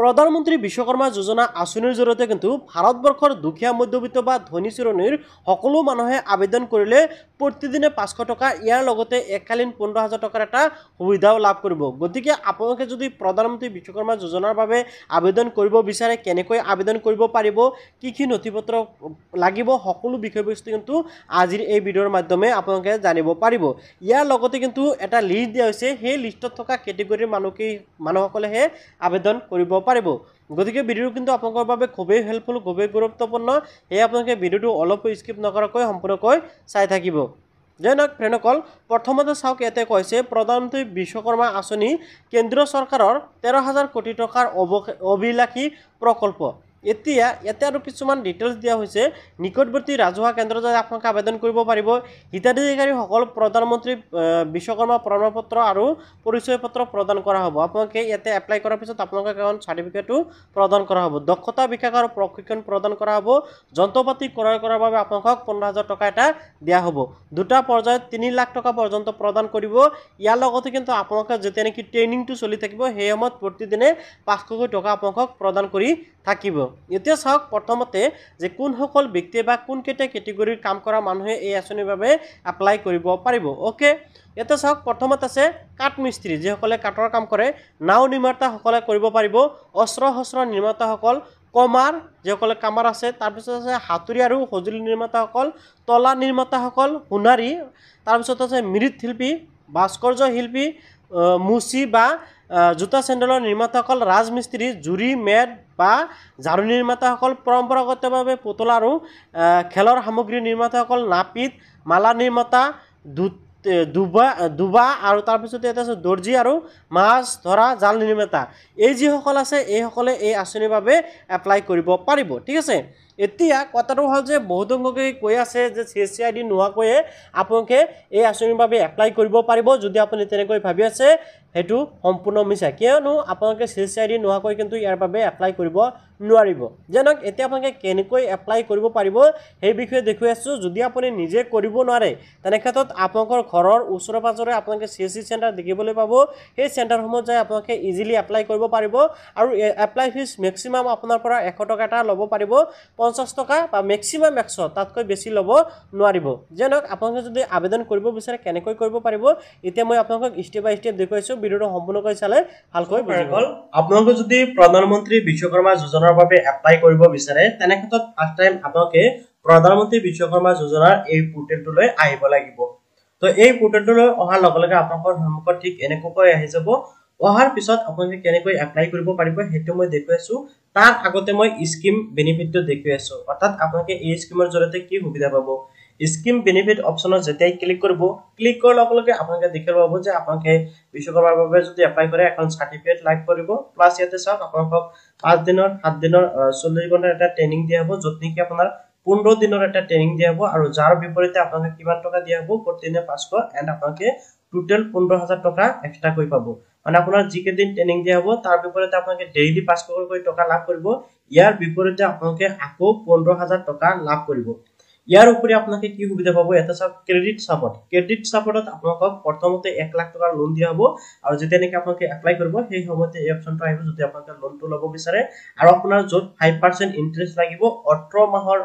প্ৰধানমন্ত্ৰী বিশ্বকৰ্মা যোজনা আঁচনিৰ জৰিয়তে কিন্তু ভাৰতবৰ্ষৰ দুখীয়া মধ্যবিত্ত বা ধনী শিৰণীৰ সকলো মানুহে আবেদন কৰিলে প্ৰতিদিনে পাঁচশ টকা ইয়াৰ লগতে এককালীন পোন্ধৰ হাজাৰ টকাৰ এটা সুবিধাও লাভ কৰিব গতিকে আপোনালোকে যদি প্ৰধানমন্ত্ৰী বিশ্বকৰ্মা যোজনাৰ বাবে আবেদন কৰিব বিচাৰে কেনেকৈ আবেদন কৰিব পাৰিব কি কি নথি পত্ৰ লাগিব সকলো বিষয়বস্তু কিন্তু আজিৰ এই ভিডিঅ'ৰ মাধ্যমে আপোনালোকে জানিব পাৰিব ইয়াৰ লগতে কিন্তু এটা লিষ্ট দিয়া হৈছে সেই লিষ্টত থকা কেটেগৰীৰ মানুহকেই মানুহসকলেহে আবেদন কৰিব পাৰিব গতিকে ভিডিঅ'টো কিন্তু আপোনালোকৰ বাবে খুবেই হেল্পফুল খুবেই গুৰুত্বপূৰ্ণ সেয়ে আপোনালোকে ভিডিঅ'টো অলপ স্কিপ নকৰাকৈ সম্পূৰ্ণকৈ চাই থাকিব যে নহওক ফ্ৰেণ্ডসকল প্ৰথমতে চাওক ইয়াতে কৈছে প্ৰধানমন্ত্ৰী বিশ্বকৰ্মা আঁচনি কেন্দ্ৰীয় চৰকাৰৰ তেৰ হাজাৰ কোটি টকাৰ অভিলাষী প্ৰকল্প এতিয়া ইয়াতে আৰু কিছুমান ডিটেইলছ দিয়া হৈছে নিকটৱৰ্তী ৰাজহুৱা কেন্দ্ৰত যাতে আপোনালোকে আবেদন কৰিব পাৰিব হিতাধিকাৰীসকল প্ৰধানমন্ত্ৰী বিশ্বকৰ্মা প্ৰমাণ পত্ৰ আৰু পৰিচয় পত্ৰ প্ৰদান কৰা হ'ব আপোনালোকে ইয়াতে এপ্লাই কৰাৰ পিছত আপোনালোকক এখন চাৰ্টিফিকেটো প্ৰদান কৰা হ'ব দক্ষতা বিকাশ আৰু প্ৰশিক্ষণ প্ৰদান কৰা হ'ব যন্ত্ৰ পাতি ক্ৰয় কৰাৰ বাবে আপোনালোকক পোন্ধৰ হাজাৰ টকা এটা দিয়া হ'ব দুটা পৰ্যায়ত তিনি লাখ টকা পৰ্যন্ত প্ৰদান কৰিব ইয়াৰ লগতে কিন্তু আপোনালোকে যেতিয়া নেকি ট্ৰেইনিংটো চলি থাকিব সেই সময়ত প্ৰতিদিনে পাঁচশকৈ টকা আপোনালোকক প্ৰদান কৰি থাকিব এতিয়া চাওক প্ৰথমতে যে কোনসকল ব্যক্তিয়ে বা কোনকেইটা কেটেগৰীৰ কাম কৰা মানুহে এই আঁচনিৰ বাবে এপ্লাই কৰিব পাৰিব অ'কে এতিয়া চাওক প্ৰথমত আছে কাঠ মিস্ত্ৰী যিসকলে কাঠৰ কাম কৰে নাও নিৰ্মাতাসকলে কৰিব পাৰিব অস্ত্ৰ শস্ত্ৰ নিৰ্মাতাসকল কমাৰ যিসকলে কামাৰ আছে তাৰপিছত আছে হাতুৰী আৰু সঁজুলি নিৰ্মাতাসকল তলা নিৰ্মাতাসকল সোণাৰী তাৰপিছত আছে মৃৎশিল্পী ভাস্কৰ্য শিল্পী মুচি বা জোতা চেণ্ডেলৰ নিৰ্মাতাসকল ৰাজমিস্ত্ৰী জুৰি মেদ বা ঝাৰু নিৰ্মাতাসকল পৰম্পৰাগতভাৱে পুতলা আৰু খেলৰ সামগ্ৰী নিৰ্মাতাসকল নাপিত মালা নিৰ্মাতা দুবা ডুবা আৰু তাৰপিছতে এটা আছে দৰ্জী আৰু মাছ ধৰা জাল নিৰ্মাতা এই যিসকল আছে এইসকলে এই আঁচনিৰ বাবে এপ্লাই কৰিব পাৰিব ঠিক আছে এতিয়া কথাটো হ'ল যে বহুত বহুতংশকে কৈ আছে যে C S C I D নোহোৱাকৈয়ে আপোনালোকে এই আঁচনিৰ বাবে এপ্লাই কৰিব পাৰিব যদি আপুনি তেনেকৈ ভাবি আছে সেইটো সম্পূৰ্ণ মিছা কিয়নো আপোনালোকে C S C I D নোহোৱাকৈ কিন্তু ইয়াৰ বাবে এপ্লাই কৰিব নোৱাৰিব জানক এতিয়া আপোনালোকে কেনেকৈ এপ্লাই কৰিব পাৰিব সেই বিষয়ে দেখুৱাই আছোঁ যদি আপুনি নিজে কৰিব নোৱাৰে তেনে ক্ষেত্ৰত আপোনালোকৰ ঘৰৰ ওচৰে পাঁজৰে আপোনালোকে চি এছ চি চেণ্টাৰ দেখিবলৈ পাব সেই চেণ্টাৰসমূহত যায় আপোনালোকে ইজিলি এপ্লাই কৰিব পাৰিব আৰু এপ্লাই ফিজ মেক্সিমাম আপোনাৰ পৰা এশ টকা এটা ল'ব পাৰিব পঞ্চাছ টকা বা মেক্সিমাম এশ তাতকৈ বেছি ল'ব নোৱাৰিব জানক আপোনালোকে যদি আবেদন কৰিব বিচাৰে কেনেকৈ কৰিব পাৰিব এতিয়া মই আপোনালোকক ষ্টেপ বাই ষ্টেপ দেখুৱাইছোঁ ভিডিওটো সম্পূৰ্ণকৈ চালে ভালকৈ আপোনালোকে যদি প্ৰধানমন্ত্ৰী বিশ্বকৰ্মা যোজনাৰ বাবে এপ্লাই কৰিব বিচাৰে তেনে ক্ষেত্ৰত ফাৰ্ষ্ট টাইম আপোনালোকে প্ৰধানমন্ত্ৰী বিশ্বকৰ্মা যোজনাৰ এই পৰ্টেলটোলৈ আহিব লাগিব তো এই পৰ্টেলটোলৈ অহাৰ লগে লগে আপোনালোকৰ সন্মুখত ঠিক এনেকুৱাকৈ আহি যাব অহাৰ পিছত আপোনালোকে কেনেকৈ এপ্লাই কৰিব পাৰিব সেইটো মই দেখুৱাইছো তাৰ আগতে মই স্কিম বেনিফিটটো দেখুৱাইছো অৰ্থাৎ আপোনালোকে এই স্কিমৰ জৰিয়তে কি সুবিধা পাব স্কিম বেনিফিট অপশ্যনত যেতিয়াই ক্লিক কৰিব ক্লিকৰ লগে লগে আপোনালোকে দেখিব পাব যে আপোনালোকে বিশ্বকৰ্মাৰ বাবে যদি এপ্লাই কৰে এখন চাৰ্টিফিকেট লাভ কৰিব প্লাছ ইয়াতে চাওক আপোনালোকক পাঁচ দিনৰ সাত দিনৰ চল্লিছ ঘণ্টাৰ এটা ট্ৰেইনিং দিয়া হ'ব য'ত নেকি আপোনাৰ পোন্ধৰ দিনৰ এটা ট্ৰেইনিং দিয়া হ'ব আৰু যাৰ বিপৰীতে আপোনালোকে কিমান টকা দিয়া হ'ব ফৰ্টি নে পাঁচশ এণ্ড আপোনালোকে টোটেল পোন্ধৰ হাজাৰ টকা এক্সট্ৰাকৈ পাব মানে আপোনাৰ যিকেইদিন ট্ৰেইনিং দিয়া হ'ব তাৰ বিপৰীতে আপোনালোকে ডেইলি পাঁচশকৈ টকা লাভ কৰিব ইয়াৰ বিপৰীতে আপোনালোকে আকৌ পোন্ধৰ হাজাৰ টকা লাভ কৰিব ইয়াৰ উপৰি আপোনাক কি সুবিধা পাব এটা সব ক্ৰেডিট সাপোৰ্ট ক্ৰেডিট সাপোৰ্টত আপোনাক প্ৰথমতে 1 লাখ টকাৰ লোন দিয়া হ'ব আৰু যেতিয়া নেকি আপোনাক এপ্লাই কৰিব সেই সময়তে এই অপচনটো আহিব যদি আপোনাক লোনটো ল'ব বিচাৰে আৰু আপোনাৰ যত 5% ইন্টাৰেষ্ট লাগিব 18 মাহৰ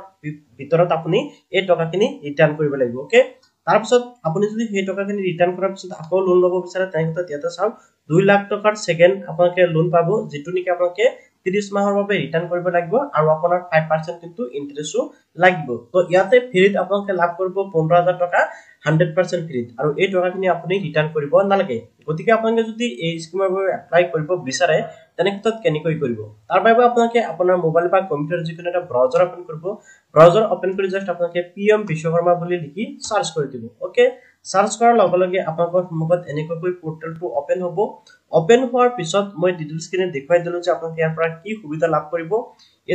ভিতৰত আপুনি এই টকাখিনি ৰিটাৰ্ন কৰিব লাগিব ওকে তাৰ পিছত আপুনি যদি সেই টকাখিনি ৰিটাৰ্ন কৰাৰ পিছত আকৌ লোন ল'ব বিচাৰে তেতিয়া এটা সব 2 লাখ টকাৰ সেকেন্ড আপোনাক লোন পাব যেটো নেকি আপোনাক ত্ৰিশ মাহৰ বাবে ৰিটাৰ্ণ কৰিব লাগিব আৰু আপোনাৰ ফাইভ পাৰ্চেণ্ট কিন্তু ইণ্টাৰেষ্টো লাগিব তো ইয়াতে ফ্ৰীত আপোনালোকে লাভ কৰিব পোন্ধৰ হাজাৰ টকা হাণ্ড্ৰেড পাৰ্চেণ্ট ফ্ৰীত আৰু এই টকাখিনি আপুনি ৰিটাৰ্ণ কৰিব নালাগে গতিকে আপোনালোকে যদি এই স্কিমৰ বাবে এপ্লাই কৰিব বিচাৰে তেনে ক্ষেত্ৰত কেনেকৈ কৰিব তাৰ বাবে আপোনালোকে আপোনাৰ মোবাইল বা কম্পিউটাৰ যিকোনো এটা ব্ৰাউজাৰ অপেন কৰিব ব্ৰাউজাৰ অপেন কৰি জাষ্ট আপোনালোকে পি এম বিশ্বকৰ্মা বুলি লিখি চাৰ্চ কৰি দিব অ'কে চাৰ্চ কৰাৰ লগে লগে আপোনালোকৰ সন্মুখত এনেকৈ পৰ্টেলটো অপেন হ'ব অপেন হোৱাৰ পিছত মই ডিটেইল স্ক্ৰীনে দেখুৱাই দিলোঁ যে আপোনালোকে ইয়াৰ পৰা কি সুবিধা লাভ কৰিব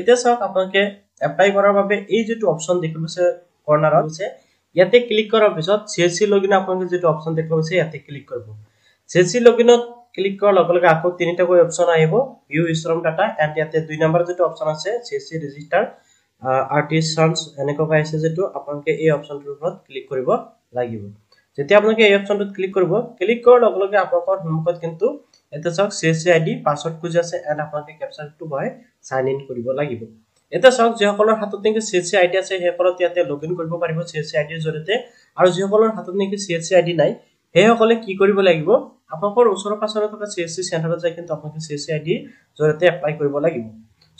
এতিয়া চাওক আপোনালোকে এপ্লাই কৰাৰ বাবে এই যিটো অপশ্যন দেখা পাইছে কৰ্ণাৰত হৈছে ইয়াতে ক্লিক কৰাৰ পিছত চি এছ চি লগিন আপোনালোকে যিটো অপশ্যন দেখা পাইছে ইয়াতে ক্লিক কৰিব চি এছ চি লগিনত ক্লিক কৰাৰ লগে লগে আকৌ তিনিটাকৈ অপশ্যন আহিব ইউ ইষ্ট্ৰম ডাটা এণ্ড ইয়াতে দুই নম্বৰ যিটো অপশ্যন আছে C S C register artisans এনেকুৱা আহিছে যিটো আপোনালোকে এই অপশ্যনটোৰ ওপৰত ক্লিক কৰিব লাগিব যেতিয়া আপোনাক এই অপচনটোত ক্লিক কৰিব ক্লিক কৰাৰ লগে লগে আপোনাৰ সম্মুখত কিন্তু এটা চক সিএসসি আইডি পাসওয়াৰ্ড খুজি আছে এণ্ড আপোনাক কেপচাটো ভয় সাইন ইন কৰিব লাগিব এটা চক যিসকলৰ হাতত নেকি সিএসসি আইডি আছে সেইসকলত ইয়াতে লগ ইন কৰিব পাৰিব সিএসসি আইডিৰ জৰিয়তে আৰু যিসকলৰ হাতত নেকি সিএসসি আইডি নাই সেইসকলে কি কৰিব লাগিব আপোনাৰ ওচৰ পাছৰে থকা সিএসসি চেণ্টাৰত যায় কিন্তু আপোনাক সিএসসি আইডি জৰিয়তে এপ্লাই কৰিব লাগিব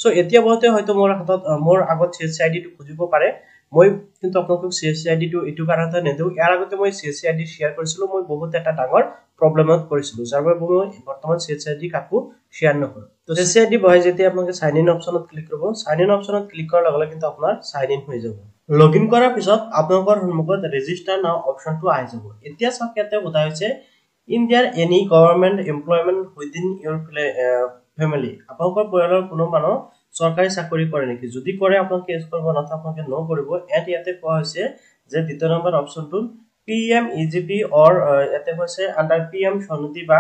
চ' এতিয়া বহুতে হয়তো মোৰ হাতত মোৰ আগত সিএসসি আইডিটো খুজিব পাৰে মই কিন্তু আপোনালোকক চি এছ চি আই ডিটো এইটো কাৰণতে নিদিওঁ ইয়াৰ আগতে মই C S C I D share কৰিছিলোঁ মই বহুত এটা ডাঙৰ প্ৰব্লেমত কৰিছিলোঁ যাৰ বাবে মই বৰ্তমান C S C I D কাকো শ্বেয়াৰ নকৰোঁ তো C S C I D বহাই যেতিয়া আপোনালোকে চাইন ইন অপশ্যনত ক্লিক কৰিব চাইন ইন অপশ্যনত ক্লিক কৰাৰ লগে লগে কিন্তু আপোনাৰ চাইন ইন হৈ যাব লগ ইন কৰাৰ পিছত আপোনালোকৰ সন্মুখত ৰেজিষ্টাৰ নাও অপশ্যনটো আহি যাব এতিয়া চাওক ইয়াতে সোধা হৈছে ইণ্ডিয়াৰ any government employment within year family আপোনালোকৰ পৰিয়ালৰ কোনো মানুহ চৰকাৰী চাকৰি কৰে নেকি যদি কৰে আপোনালোকে ইউজ কৰিব নাথাকে আপোনালোকে নকৰিব এট ইয়াতে কোৱা হৈছে যে দ্বিতীয় নম্বৰ অপশ্যনটো P M E G P or ইয়াতে কৈছে আণ্ডাৰ পি এম স্বনিধি বা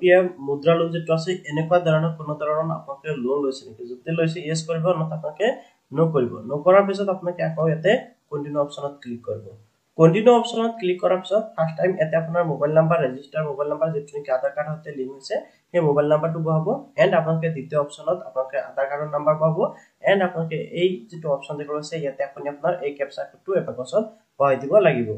পি এম মুদ্ৰা লোন যিটো আছে এনেকুৱা ধৰণৰ কোনো ধৰণৰ আপোনালোকে লোন লৈছে নেকি যদি লৈছে ইউজ কৰিব নাথাকে আপোনালোকে নকৰিব নকৰাৰ পিছত আপোনালোকে আকৌ ইয়াতে কণ্টিনিউ অপশ্যনত ক্লিক কৰিব কণ্টিনিউ অপশ্যনত ক্লিক কৰাৰ পিছত ফাৰ্ষ্ট টাইম ইয়াতে আপোনাৰ mobile number register mobile number যিটো নেকি আধাৰ কাৰ্ডৰ সৈতে লিংক হৈছে সেই মোবাইল নাম্বাৰটো বহাব এণ্ড আপোনালোকে দ্বিতীয় অপশ্যনত আপোনালোকে আধাৰ কাৰ্ডৰ নাম্বাৰ পাব এণ্ড আপোনালোকে এই যিটো অপশ্যন দেখুৱাব আছে ইয়াতে আপুনি আপোনাৰ এই কেপচা কোডটো পাছত বহাই দিব লাগিব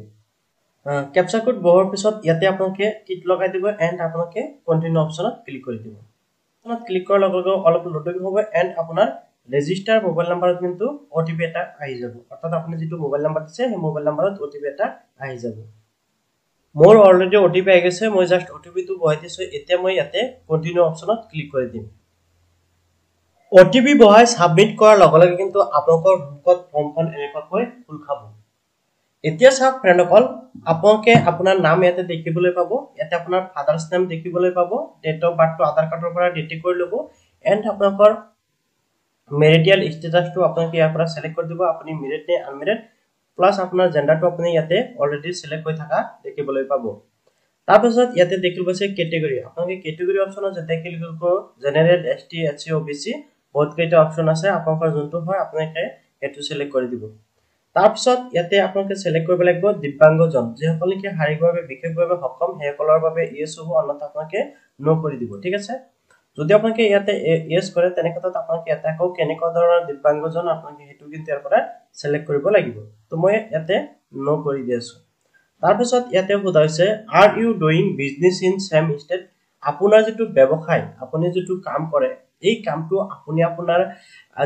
কেপচা কোড বহোৱাৰ পিছত ইয়াতে আপোনালোকে কিট লগাই দিব এণ্ড আপোনালোকে কণ্টিনিউ অপচনত ক্লিক কৰি দিব অপশ্যনত ক্লিক কৰাৰ লগে লগে অলপ লুটকি হ'ব এণ্ড আপোনাৰ ৰেজিষ্টাৰ মোবাইল নাম্বাৰত কিন্তু অ' টি পি এটা আহি যাব অৰ্থাৎ আপুনি যিটো মোবাইল নাম্বাৰ দিছে সেই মোবাইল নাম্বাৰত অ' টি পি এটা আহি যাব মোৰ অলৰেডি অ' টি পি আহি গৈছে মই জাষ্ট অ' টি পিটো বহাই দিছোঁ এতিয়া মই ইয়াতে কণ্টিনিউ অপশ্যনত ক্লিক কৰি দিম অ' টি পি বহাই ছাবমিট কৰাৰ লগে লগে কিন্তু আপোনালোকৰ মুখত ফৰ্মখন এনেকুৱাকৈ খোল খাব এতিয়া চাওক ফ্ৰেণ্ডসকল আপোনালোকে আপোনাৰ নাম ইয়াতে দেখিবলৈ পাব ইয়াতে আপোনাৰ ফাদাৰ্ছ নাম দেখিবলৈ পাব ডেট অফ বাৰ্থটো আধাৰ কাৰ্ডৰ পৰা ডেটি কৰি ল'ব এণ্ড আপোনালোকৰ মেৰিটিয়েল ষ্টেটাছটো আপোনালোকে ইয়াৰ পৰা ছিলেক্ট কৰি দিব আপুনি মেৰিট নে আনমেৰিট প্লাছ আপোনাৰ জেণ্ডাৰটো আপুনি ইয়াতে অলৰেডি ছিলেক্ট হৈ থকা দেখিবলৈ পাব তাৰপিছত ইয়াতে দেখিব পাইছে কেটেগৰী আপোনালোকে কেটেগৰী অপশ্যনত যাতে ক্লিক কৰিব general S T S C O' B C বহুতকেইটা অপশ্যন আছে আপোনালোকৰ যোনটো হয় আপোনালোকে সেইটো ছিলেক্ট কৰি দিব তাৰপিছত ইয়াতে আপোনালোকে ছিলেক্ট কৰিব লাগিব দিব্যাংগজন যিসকলে শাৰীৰিকভাৱে বিশেষভাৱে সক্ষম সেইসকলৰ বাবে ইয়েছ e হ'ব অন্যথা আপোনালোকে ন' কৰি দিব ঠিক আছে যদি আপোনাক ইয়াতে ইয়েছ কৰে তেনেক্ষেত্ৰত আপোনাক ইয়াতে আকৌ কেনেকুৱা ধৰণৰ দিব্যাংগজন আপোনাক সেইটো কিন্তু ইয়াৰ পৰা ছেলেক্ট কৰিব লাগিব তো মই ইয়াতে ন কৰি দি আছো তাৰপিছত ইয়াতে সোধা হৈছে are you doing business in same state আপোনাৰ যিটো ব্যৱসায় আপুনি যিটো কাম কৰে এই কামটো আপুনি আপোনাৰ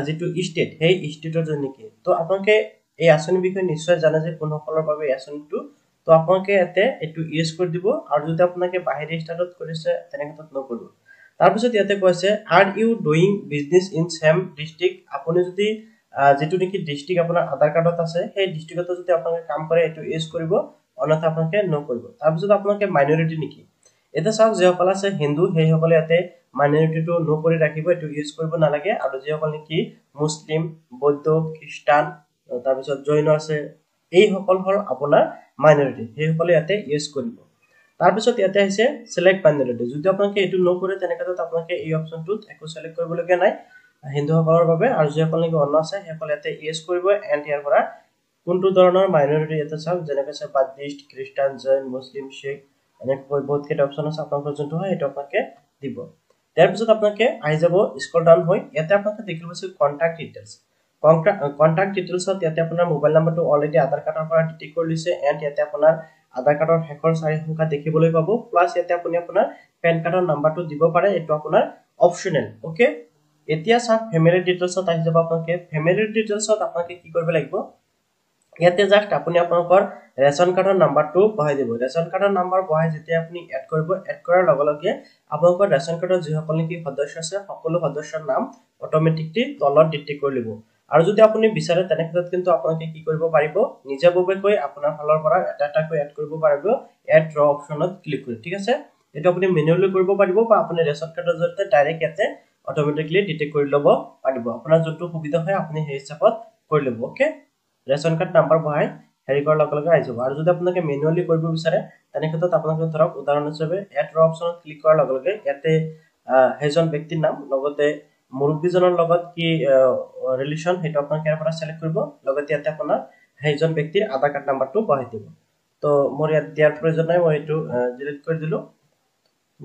যিটো ষ্টেট সেই ষ্টেটৰ যদি নেকি তো আপোনালোকে এই আঁচনিৰ বিষয়ে নিশ্চয় জানে যে কোনসকলৰ বাবে এই আঁচনিটো তো আপোনালোকে ইয়াতে এইটো ইউজ কৰি দিব আৰু যদি আপোনালোকে বাহিৰা ষ্টেটত কৰিছে তেনেক্ষেত্ৰত নকৰিব তাৰ পিছত ইয়াতে কৈছে are you doing business in same district আপুনি যদি যিটো নেকি ডিষ্ট্ৰিক্ট আপোনাৰ আধাৰ কাৰ্ডত আছে সেই ডিষ্ট্ৰিক্টত যদি আপোনালোকে কাম কৰে এইটো ইউজ কৰিব অন্যথা আপোনালোকে নকৰিব তাৰপিছত আপোনালোকে মাইনৰিটি নেকি এতিয়া চাওক যিসকল আছে হিন্দু সেইসকলে ইয়াতে মাইনৰিটিটো নকৰি ৰাখিব এইটো ইউজ কৰিব নালাগে আৰু যিসকল নেকি মুছলিম বৌদ্ধ খ্ৰীষ্টান তাৰপিছত জৈন আছে এইসকল হ'ল আপোনাৰ মাইনৰিটি সেইসকলে ইয়াতে ইউজ কৰিব তাৰ পিছত ইয়াতে আহিছে সিলেক্ট পেনেলিটি যদি আপোনালোকে এটো নো কৰে তেনেকাতে আপোনালোকে এই অপচনটোত একো সিলেক্ট কৰিবলগা নাই হিন্দুসকলৰ বাবে আৰু যিসকল নেকি অন্য আছে সেইসকল ইয়াতে ইয়েচ কৰিব এণ্ড ইয়াৰ পৰা কোনটো ধৰণৰ মাইনৰিটি ইয়াতে চাওক যেনেকৈ আছে বাদ্ধিষ্ট খ্ৰীষ্টান জৈন মুছলিম শিখ এনেকৈ বহুতকেইটা অপশ্যন আছে আপোনালোকৰ যোনটো হয় সেইটো আপোনালোকে দিব তাৰপিছত আপোনালোকে আহি যাব স্কল ডাউন হৈ ইয়াতে আপোনালোকে দেখিব পাইছে কণ্টেক্ট ডিটেইলছ কণ্টেক্ট ডিটেইলছত ইয়াতে আপোনাৰ মোবাইল নাম্বাৰটো অলৰেডি আধাৰ কাৰ্ডৰ পৰা ডিটেক্ট কৰি লৈছে এণ্ড ইয়াতে আপোনাৰ আধাৰ কাৰ্ডৰ শেষৰ চাৰি সংখ্যা দেখিবলৈ পাব প্লাছ ইয়াতে আপুনি আপোনাৰ পেন কাৰ্ডৰ নাম্বাৰটো দিব পাৰে এইটো আপোনাৰ অপশ্যনেল অ'কে এতিয়া চাওক ফেমিলি ডিটেইলছত আহি যাব আপোনালোকে ফেমিলি ডিটেইলছত আপোনালোকে কি কৰিব লাগিব ইয়াতে জাষ্ট আপুনি আপোনালোকৰ ৰেচন কাৰ্ডৰ নাম্বাৰটো বঢ়াই দিব ৰেচন কাৰ্ডৰ নাম্বাৰ বঢ়াই যেতিয়া আপুনি এড কৰিব এড কৰাৰ লগে লগে আপোনালোকৰ ৰেচন কাৰ্ডৰ যিসকল নেকি সদস্য আছে সকলো সদস্যৰ নাম অট'মেটিকলি তলত ডিটেক্ট কৰি ল'ব আৰু যদি আপুনি বিচাৰে তেনেক্ষেত্ৰত কিন্তু আপোনালোকে কি কৰিব পাৰিব নিজাববীয়াকৈ আপোনাৰ ফালৰ পৰা এটা এটাকৈ এড কৰিব পাৰিব এড ৰ অপশ্যনত ক্লিক কৰি ঠিক আছে এইটো আপুনি মেনুৱেলি কৰিব পাৰিব বা আপুনি ৰেচন কাৰ্ডৰ জৰিয়তে ডাইৰেক্ট ইয়াতে অট'মেটিকলি ডিটেক্ট কৰি ল'ব পাৰিব আপোনাৰ যোনটো সুবিধা হয় আপুনি সেই হিচাপত কৰি ল'ব অ'কে ৰেচন কাৰ্ড নাম্বাৰ বঢ়াই হেৰি কৰাৰ লগে লগে আহি যাব আৰু যদি আপোনালোকে মেনুৱেলি কৰিব বিচাৰে তেনেক্ষেত্ৰত আপোনালোকে ধৰক উদাহৰণ হিচাপে এড ৰ অপশ্যনত ক্লিক কৰাৰ লগে লগে ইয়াতে সেইজন ব্যক্তিৰ নাম লগতে মুৰব্বীজনৰ লগত কি ৰিলেশ্যন সেইটো আপোনালোকে ইয়াৰ পৰা চিলেক্ট কৰিব লগতে ইয়াতে আপোনাৰ সেইজন ব্যক্তিৰ আধাৰ কাৰ্ড নাম্বাৰটো বহাই দিব তো মোৰ ইয়াত দিয়াৰ প্ৰয়োজন নাই মই এইটো ডিলিট কৰি দিলোঁ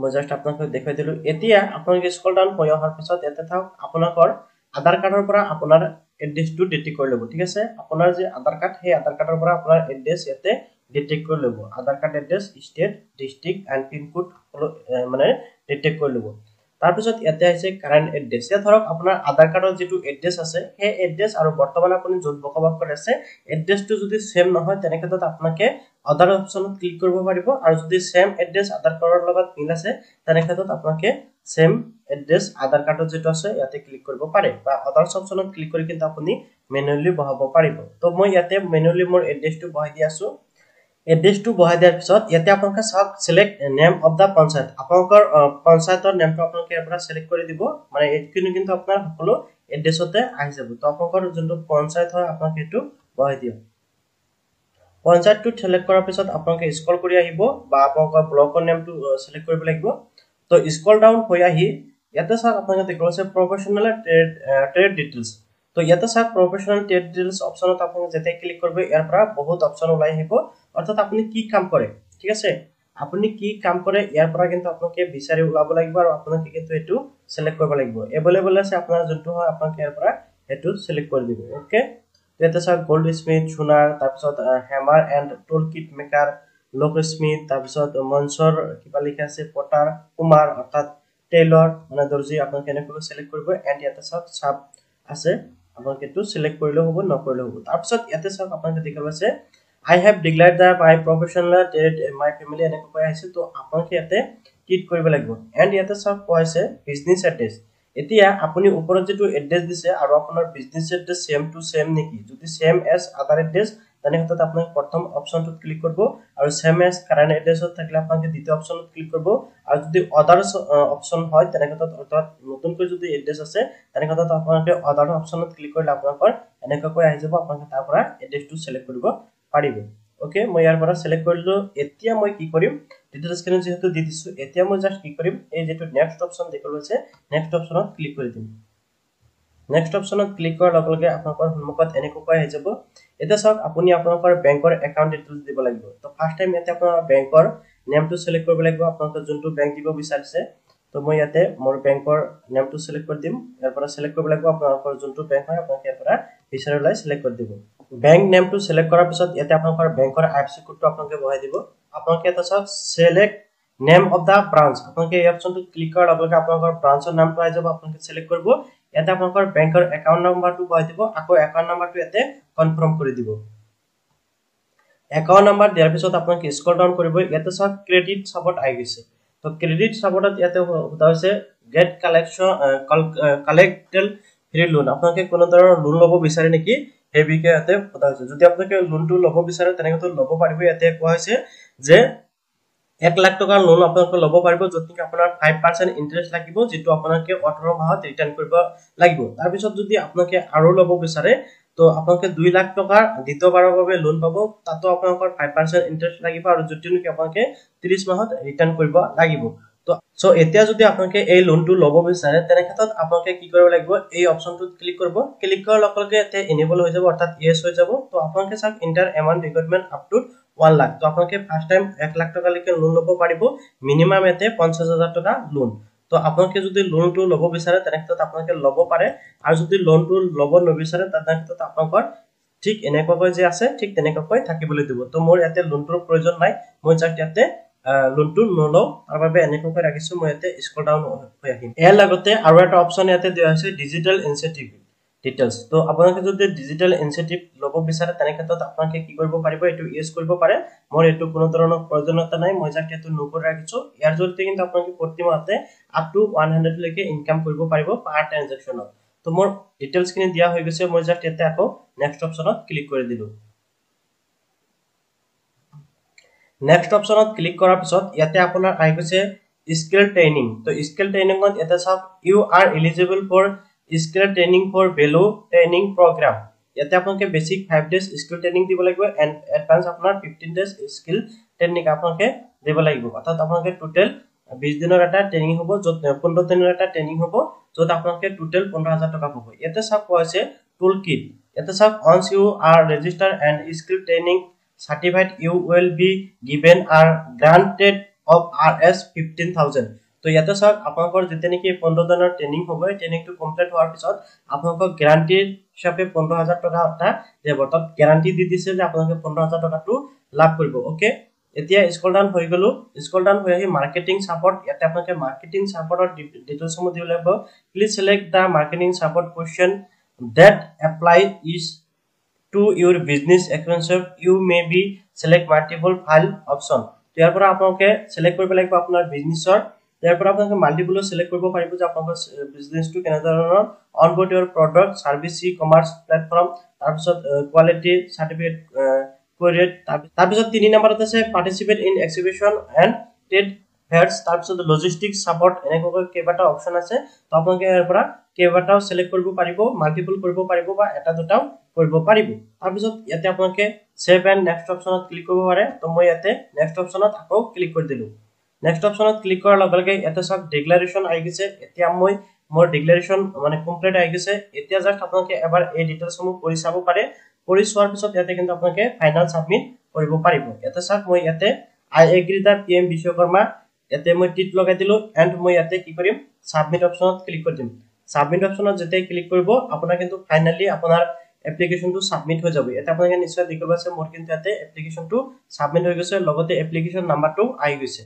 মই জাষ্ট আপোনালোকক দেখুৱাই দিলোঁ এতিয়া আপোনালোকে স্কল ডাউন হৈ অহাৰ পিছত ইয়াতে থাকক আপোনালোকৰ আধাৰ কাৰ্ডৰ পৰা আপোনাৰ এড্ৰেছটো ডিটেক্ট কৰি ল'ব ঠিক আছে আপোনাৰ যি আধাৰ কাৰ্ড সেই আধাৰ কাৰ্ডৰ পৰা আপোনাৰ এড্ৰেছ ইয়াতে ডিটেক্ট কৰি ল'ব Aadhaar card address state district and pincode মানে ডিটেক্ট কৰি ল'ব তাৰপিছত ইয়াতে আহিছে কাৰেণ্ট এড্ৰেছ ইয়াত ধৰক আপোনাৰ আধাৰ কাৰ্ডৰ যিটো এড্ৰেছ আছে সেই এড্ৰেছ আৰু বৰ্তমান আপুনি য'ত বসবাস কৰি আছে এড্ৰেছটো যদি চেম নহয় তেনে ক্ষেত্ৰত আপোনালোকে আধাৰ অপশ্যনত ক্লিক কৰিব পাৰিব আৰু যদি চেম এড্ৰেছ আধাৰ কাৰ্ডৰ লগত মিল আছে তেনে ক্ষেত্ৰত আপোনালোকে চেম এড্ৰেছ আধাৰ কাৰ্ডত যিটো আছে ইয়াতে ক্লিক কৰিব পাৰে বা আধাৰ অপশ্যনত ক্লিক কৰি কিন্তু আপুনি মেনুৱেলি বহাব পাৰিব ত' মই ইয়াতে মেনুৱেলি মোৰ এড্ৰেছটো বহাই দি আছোঁ एड्रेस तो बहाय दियार पिसत इयाते आपनके सब select name of the panchayat आपनकर पंचायतर नेम तो आपनके एबरा सिलेक्ट करि दिबो माने एकिनि किन्तु आपनर हकलो एड्रेस होते आइ जाबो तो आपनकर जोंतु पंचायत हो आपनके एतु बहाय दियो पंचायत तो सिलेक्ट करा पिसत आपनके स्क्रॉल करि आहिबो बा आपनकर ब्लॉक नेम तो सिलेक्ट करिबो लागबो तो स्क्रॉल डाउन होय आहि इयाते सब आपनके देखो से प्रोफेशनल ट्रेड ट्रेड डिटेल्स तो इयाते सब प्रोफेशनल ट्रेड डिटेल्स ऑप्शनत आपनके जते क्लिक करबे इयार परा बहुत ऑप्शन ओलाइ हिबो অর্থাৎ আপনি কি কাম করে ঠিক আছে আপনি কি কাম করে ইয়ার পরা কিন্তু আপনাকে বিচারি উলাব লাগিব আর আপনাকে কিন্তু এটু সিলেক্ট করব লাগিব এভেলেবল আছে আপনার যন্ত হয় আপনাকে ইয়ার পরা এটু সিলেক্ট করে দিবে ওকে এতে স্যার গোল্ড স্মিথ সোনার তারপর hammer and tool kit maker লোক স্মিথ তারপর মনসর কিবা লিখা আছে পটাৰ কুমাৰ অর্থাৎ টেইলর মানে দর্জি আপনাকে এনে করে সিলেক্ট করব ইয়াতে সব সাব আছে আপনাকে এটু সিলেক্ট করলে হব না হব তারপর ইয়াতে সব আপনাকে দেখাবে আছে I have declare the my professional that my family এনেকৈ কৈ আহিছে তো আপোনাক ইয়াতে ক্লিক কৰিব লাগিব এণ্ড ইয়াতে চাওক কোৱা হৈছে বিজনেছ এড্ৰেছ এতিয়া আপুনি ওপৰত যিটো এড্ৰেছ দিছে আৰু আপোনাৰ business address same to same নেকি যদি চেম এছ আধাৰ এড্ৰেছ তেনেক্ষেত্ৰত আপোনাক প্ৰথম অপশ্যনটোত ক্লিক কৰিব আৰু চেম এছ কাৰেণ্ট এড্ৰেছত থাকিলে আপোনালোকে দ্বিতীয় অপশ্যনত ক্লিক কৰিব আৰু যদি আদাৰ অপশ্যন হয় তেনেক্ষেত্ৰত অৰ্থাৎ নতুনকৈ যদি এড্ৰেছ আছে তেনেক্ষেত্ৰত আপোনালোকে আদাৰ অপশ্যনত ক্লিক কৰিলে আপোনালোকৰ এনেকুৱাকৈ আহি যাব আপোনালোকে তাৰ পৰা এড্ৰেছটো ছিলেক্ট কৰিব পাৰিব ওকে মই ইয়াৰ পৰা সিলেক্ট কৰিলো এতিয়া মই কি কৰিম ডিটেইলছ কেনে যেতিয়া দি দিছো এতিয়া মই জাস্ট কি কৰিম এই যেটো নেক্সট অপচন দেখিলো আছে নেক্সট অপচনত ক্লিক কৰি দিম নেক্সট অপচনত ক্লিক কৰাৰ লগে লগে আপোনাৰ সন্মুখত এনেকৈ কৈ আহি যাব এতিয়া চাওক আপুনি আপোনাৰ বেংকৰ একাউণ্ট ডিটেইলছ দিব লাগিব তো ফাৰ্স্ট টাইম এতিয়া আপোনাৰ বেংকৰ নেমটো সিলেক্ট কৰিব লাগিব আপোনাক যোনটো বেংক দিব বিচাৰিছে তো মই ইয়াতে মোৰ বেংকৰ নেমটো সিলেক্ট কৰি দিম ইয়াৰ পৰা সিলেক্ট কৰিব লাগিব আপোনালোকৰ যোনটো বেংক হয় আপোনালোকে ইয়াৰ পৰা বিচাৰি ওলাই চিলেক্ট কৰি দিব বেংক নেমটো চিলেক্ট কৰাৰ পিছত ইয়াতে আপোনালোকৰ বেংকৰ আই এফ চি কোডটো আপোনালোকে বহাই দিব আপোনালোকে ইয়াতে চাওক select name of the branch আপোনালোকে এই অপশ্যনটো ক্লিক কৰাৰ লগে লগে আপোনালোকৰ ব্ৰাঞ্চৰ নামটো আহি যাব আপোনালোকে চিলেক্ট কৰিব ইয়াতে আপোনালোকৰ বেংকৰ একাউণ্ট নম্বৰটো বহাই দিব আকৌ একাউণ্ট নম্বৰটো ইয়াতে কনফাৰ্ম কৰি দিব একাউণ্ট নম্বৰ দিয়াৰ পিছত আপোনালোকে স্কল ডাউন কৰিব ইয়াতে চাওক ক্ৰেডিট চাপৰ্ট আহি গৈছে তো ক্ৰেডিট চাপৰ্টত ইয়াতে সোধা হৈছে get collection collateral free loan আপোনালোকে কোনো ধৰণৰ লোন ল'ব বিচাৰে নেকি সেই বিষয়ে ইয়াতে পতা হৈছে যদি আপোনালোকে লোনটো ল'ব বিচাৰে তেনেকৈতো ল'ব পাৰিব ইয়াতে কোৱা হৈছে যে এক লাখ টকাৰ লোন আপোনালোকে ল'ব পাৰিব য'ত নেকি আপোনাৰ ফাইভ পাৰ্চেণ্ট ইণ্টাৰেষ্ট লাগিব যিটো আপোনালোকে ওঠৰ মাহত ৰিটাৰ্ণ কৰিব লাগিব তাৰপিছত যদি আপোনালোকে আৰু ল'ব বিচাৰে তো আপোনালোকে দুই লাখ টকাৰ দ্বিতীয়বাৰৰ বাবে লোন পাব তাতো আপোনালোকৰ ফাইভ পাৰ্চেণ্ট ইণ্টাৰেষ্ট লাগিব আৰু যদি নেকি আপোনালোকে ত্ৰিছ মাহত ৰিটাৰ্ণ কৰিব লাগিব সো এতিয়া যদি আপোনাকে এই লোনটো লব বিচাৰে তেনে ক্ষেত্ৰত আপোনাকে কি কৰিব লাগিব এই অপচনটোত ক্লিক কৰিব ক্লিক কৰাৰ লগে লগে এতে এনেবল হৈ যাব অৰ্থাৎ ইয়েছ হৈ যাব তো আপোনাকে সাক enter amount requirement up to 1 lakh তো আপোনাকে ফাৰ্স্ট টাইম 1 লাখ টকা লোন লব পাৰিব মিনিমাম এতে 50000 টকা লোন তো আপোনাকে যদি লোনটো লব বিচাৰে তেনে ক্ষেত্ৰত আপোনাকে লব পাৰে আৰু যদি লোনটো লব নবিচাৰে তেনে ক্ষেত্ৰত আপোনাকৰ ঠিক এনেকুৱা যে আছে ঠিক তেনেকুৱাকৈ থাকিবলৈ দিব তো মোৰ ইয়াতে লোনটোৰ প্ৰয়োজন নাই মই যাক ইয়াতে লোনটো নলওঁ তাৰ বাবে এনেকুৱাকৈ ৰাখিছোঁ মই ইয়াতে স্কল ডাউন হৈ আহিম ইয়াৰ লগতে আৰু এটা অপশ্যন ইয়াতে দিয়া হৈছে ডিজিটেল ইনচিয়েটিভ ডিটেইলছ ত' আপোনালোকে যদি ডিজিটেল ইনচিয়েটিভ ল'ব বিচাৰে তেনে ক্ষেত্ৰত আপোনালোকে কি কৰিব পাৰিব এইটো ইউজ কৰিব পাৰে মোৰ এইটো কোনো ধৰণৰ প্ৰয়োজনীয়তা নাই মই যাক এইটো নকৰি ৰাখিছোঁ ইয়াৰ জৰিয়তে কিন্তু আপোনালোকে প্ৰতি মাহতে আপ টু ওৱান হাণ্ড্ৰেডলৈকে ইনকাম কৰিব পাৰিব পাৰ ট্ৰেঞ্জেকশ্যনত ত' মোৰ ডিটেইলছখিনি দিয়া হৈ গৈছে মই যাক ইয়াতে আকৌ নেক্সট অপশ্যনত ক্লিক কৰি দিলোঁ নেক্সট অপশনত ক্লিক কৰাৰ পিছত ইয়াতে আপোনাৰ আহি গৈছে স্কিল ট্ৰেইনিং তো স্কিল ট্ৰেইনিংত ইয়াতে চাওক you are eligible for skill training for below training program ইয়াতে আপোনালোকে basic five days skill training দিব লাগিব এণ্ড এডভান্স আপোনাৰ ফিফটিন ডেজ স্কিল ট্ৰেইনিং আপোনালোকে দিব লাগিব অৰ্থাৎ আপোনালোকে টোটেল বিশ দিনৰ এটা ট্ৰেইনিং হ'ব য'ত পোন্ধৰ দিনৰ এটা ট্ৰেইনিং হ'ব য'ত আপোনালোকে টোটেল পোন্ধৰ হাজাৰ টকা পাব ইয়াতে চাওক কোৱা হৈছে টুল কিট ইয়াতে চাওক once you are register and skill training certified you will be given or granted of R S fifteen thousand তো ইয়াতে চাওক আপোনালোকৰ যেতিয়া নেকি পোন্ধৰ দিনৰ ট্ৰেইনিং হ'ব সেই ট্ৰেইনিংটো কমপ্লিট হোৱাৰ পিছত আপোনালোকক গেৰাণ্টি হিচাপে পোন্ধৰ হাজাৰ টকা এটা দিব তাত গেৰাণ্টি দি দিছে যে আপোনালোকে পোন্ধৰ হাজাৰ টকাটো লাভ কৰিব অ'কে এতিয়া স্কুল ডাউন হৈ গ'লোঁ স্কুল ডাউন হৈ আহি মাৰ্কেটিং ছাপৰ্ট ইয়াতে আপোনালোকে মাৰ্কেটিং ছাপৰ্টৰ ডিটেইলছসমূহ দিব লাগিব please select the marketing support question that apply is to your business expense you may be select multiple file option tar pore apnoke select korbe lagbo apnar business or tar pore apnoke multiple select korbo paribo je apnar business to kena dharonor onboard your product service commerce platform tar pisot quality certificate create tar pisot tini number ta se participate in exhibition and trade heads তাৰপৰ logistics support এনেকৈ কেবাটা option আছে তো আপোনাকে এৰপৰা কেবাটাও select কৰিব পাৰিব multiple কৰিব পাৰিব বা এটা দুটাও কৰিব পাৰিব তাৰ পিছত ইয়াতে আপোনাকে সেভ এণ্ড নেক্সট অপশনত ক্লিক কৰিব পাৰে তো মই ইয়াতে নেক্সট অপশনত আকৌ ক্লিক কৰি দিলোঁ নেক্সট অপশনত ক্লিক কৰাৰ লগে লগে ইয়াতে সব ডিক্লেৰেশ্যন আহি গৈছে এতিয়া মই মোৰ ডিক্লেৰেশ্যন মানে কমপ্লিট আহি গৈছে এতিয়া জাষ্ট আপোনালোকে এবাৰ এই ডিটেইলছসমূহ কৰি চাব পাৰে কৰি চোৱাৰ পিছত ইয়াতে কিন্তু আপোনালোকে ফাইনেল ছাবমিট কৰিব পাৰিব ইয়াতে চাওক মই ইয়াতে I agree the P M Vishwakarma ইয়াতে মই টিট লগাই দিলো এণ্ড মই ইয়াতে কি কৰিম সাবমিট অপশ্যনত ক্লিক কৰি দিম সাবমিট অপশ্যনত যেতিয়া ক্লিক কৰিব আপোনাৰ কিন্তু ফাইনেলি আপোনাৰ এপ্লিকেশ্যনটো সাবমিট হৈ যাব ইয়াতে আপোনালোকে নিশ্চয় দেখিব আছে মোৰ কিন্তু ইয়াতে এপ্লিকেশ্যনটো সাবমিট হৈ গৈছে লগতে এপ্লিকেশ্যন নাম্বাৰটো আহি গৈছে